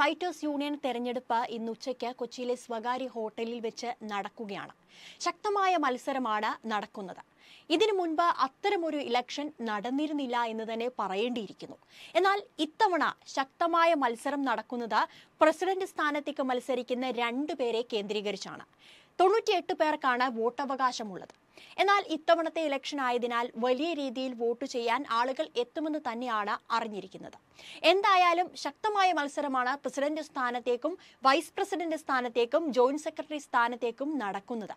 writers union തെരഞ്ഞെടുപ്പ് ഇന്ന് ഉച്ചയ്ക്ക് കൊച്ചിയിലെ സ്വകാര്യ ഹോട്ടലിൽ വെച്ച് നടക്കുകയാണ് ശക്തമായ മത്സരമാണ് നടക്കുന്നത് ഇതിനു മുൻപ് അത്തരമൊരു ഇലക്ഷൻ നടന്നിരുന്നില്ല എന്ന് തന്നെ പറയേണ്ടിയിരിക്കുന്നു എന്നാൽ ഇത്തവണ ശക്തമായ മത്സരം നടക്കുന്നത് പ്രസിഡന്റ് സ്ഥാനത്തേക്ക് മത്സരിക്കുന്ന രണ്ടുപേരെ കേന്ദ്രീകരിച്ചാണ് തൊണ്ണൂറ്റിയെട്ട് പേർക്കാണ് വോട്ടവകാശമുള്ളത് എന്നാൽ ഇത്തവണത്തെ ഇലക്ഷൻ ആയതിനാൽ വലിയ രീതിയിൽ വോട്ട് ചെയ്യാൻ ആളുകൾ എത്തുമെന്ന് തന്നെയാണ് അറിഞ്ഞിരിക്കുന്നത് എന്തായാലും ശക്തമായ മത്സരമാണ് പ്രസിഡന്റ് സ്ഥാനത്തേക്കും വൈസ് പ്രസിഡന്റ് സ്ഥാനത്തേക്കും ജോയിന്റ് സെക്രട്ടറി സ്ഥാനത്തേക്കും നടക്കുന്നത്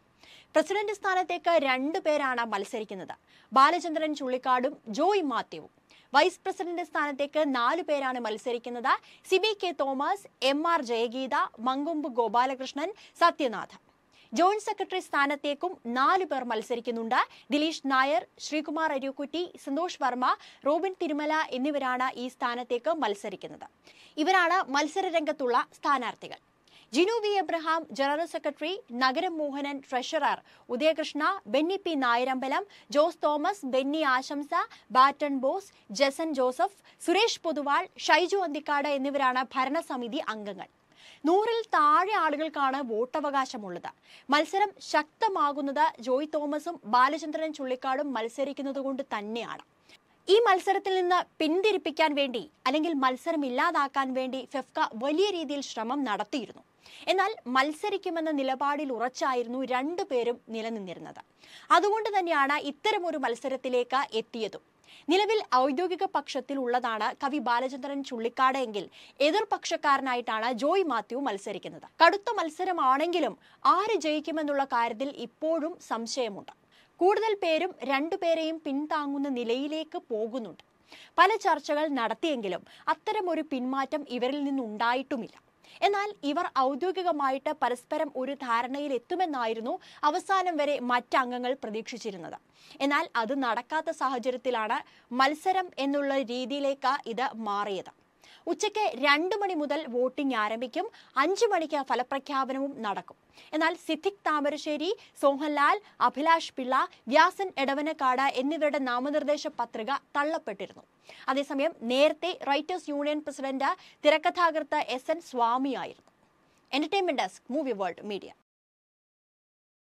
പ്രസിഡന്റ് സ്ഥാനത്തേക്ക് രണ്ടു പേരാണ് മത്സരിക്കുന്നത് ബാലചന്ദ്രൻ ചുള്ളിക്കാടും ജോയ് മാത്യുവും വൈസ് പ്രസിഡന്റ് സ്ഥാനത്തേക്ക് നാലു പേരാണ് മത്സരിക്കുന്നത് Siby K Thomas M R Jayageetha Mankombu Gopalakrishnan Sathyanath joint secretary സ്ഥാനത്തേക്കും നാല് പേർ മത്സരിക്കുന്നുണ്ട് ദിലീഷ് നായർ ശ്രീകുമാർ അരിയക്കുറ്റി സന്തോഷ് വർമ്മ റോബിൻ തിരുമല എന്നിവരാണ് ഈ സ്ഥാനത്തേക്ക് മത്സരിക്കുന്നത് ഇവരാണ് മത്സരരംഗത്തുള്ള സ്ഥാനാർത്ഥികൾ Jinu V Abraham general secretary Nagaram Mohanan treasurer Udayakrishna Benny P Nayarambalam Jose Thomas Benny Asamsa Batton Bose Jason Joseph Suresh Poduval Shyju Anthikkad എന്നിവരാണ് ഭരണസമിതി അംഗങ്ങൾ നൂറിൽ താഴെ ആളുകൾക്കാണ് വോട്ടവകാശമുള്ളത് മത്സരം ശക്തമാകുന്നത് ജോയ് തോമസും ബാലചന്ദ്രൻ ചുള്ളിക്കാടും മത്സരിക്കുന്നത് കൊണ്ട് തന്നെയാണ് ഈ മത്സരത്തിൽ നിന്ന് പിന്തിരിപ്പിക്കാൻ വേണ്ടി അല്ലെങ്കിൽ മത്സരം ഇല്ലാതാക്കാൻ വേണ്ടി ഫെഫ്ക വലിയ രീതിയിൽ ശ്രമം നടത്തിയിരുന്നു എന്നാൽ മത്സരിക്കുമെന്ന നിലപാടിൽ ഉറച്ചായിരുന്നു രണ്ടുപേരും നിലനിന്നിരുന്നത് അതുകൊണ്ട് തന്നെയാണ് ഇത്തരമൊരു മത്സരത്തിലേക്ക് എത്തിയതും നിലവിൽ ഔദ്യോഗിക പക്ഷത്തിൽ ഉള്ളതാണ് കവി ബാലചന്ദ്രൻ ചുള്ളിക്കാട് എങ്കിൽ എതിർപക്ഷക്കാരനായിട്ടാണ് ജോയ് മാത്യു മത്സരിക്കുന്നത് കടുത്ത മത്സരമാണെങ്കിലും ആര് ജയിക്കുമെന്നുള്ള കാര്യത്തിൽ ഇപ്പോഴും സംശയമുണ്ട് കൂടുതൽ പേരും രണ്ടുപേരെയും പിന്താങ്ങുന്ന നിലയിലേക്ക് പോകുന്നുണ്ട് പല ചർച്ചകൾ നടത്തിയെങ്കിലും അത്തരമൊരു പിന്മാറ്റം ഇവരിൽ നിന്നുണ്ടായിട്ടുമില്ല എന്നാൽ ഇവർ ഔദ്യോഗികമായിട്ട് പരസ്പരം ഒരു ധാരണയിൽ എത്തുമെന്നായിരുന്നു അവസാനം വരെ മറ്റംഗങ്ങൾ പ്രതീക്ഷിച്ചിരുന്നത് എന്നാൽ അത് നടക്കാത്ത സാഹചര്യത്തിലാണ് മത്സരം എന്നുള്ള രീതിയിലേക്ക് ഇത് മാറിയത് ഉച്ചയ്ക്ക് രണ്ട് മണി മുതൽ വോട്ടിംഗ് ആരംഭിക്കും അഞ്ചു മണിക്ക് ഫലപ്രഖ്യാപനവും നടക്കും എന്നാൽ സിദ്ധിക് താമരശ്ശേരി സോഹൻലാൽ അഭിലാഷ് പിള്ള വ്യാസൻ എടവനക്കാട് എന്നിവരുടെ നാമനിർദ്ദേശ പത്രിക തള്ളപ്പെട്ടിരുന്നു അതേസമയം നേരത്തെ റൈറ്റേഴ്സ് യൂണിയൻ പ്രസിഡന്റ് തിരക്കഥാകൃത്ത് എസ് എൻ സ്വാമിയായിരുന്നു entertainment desk movie world media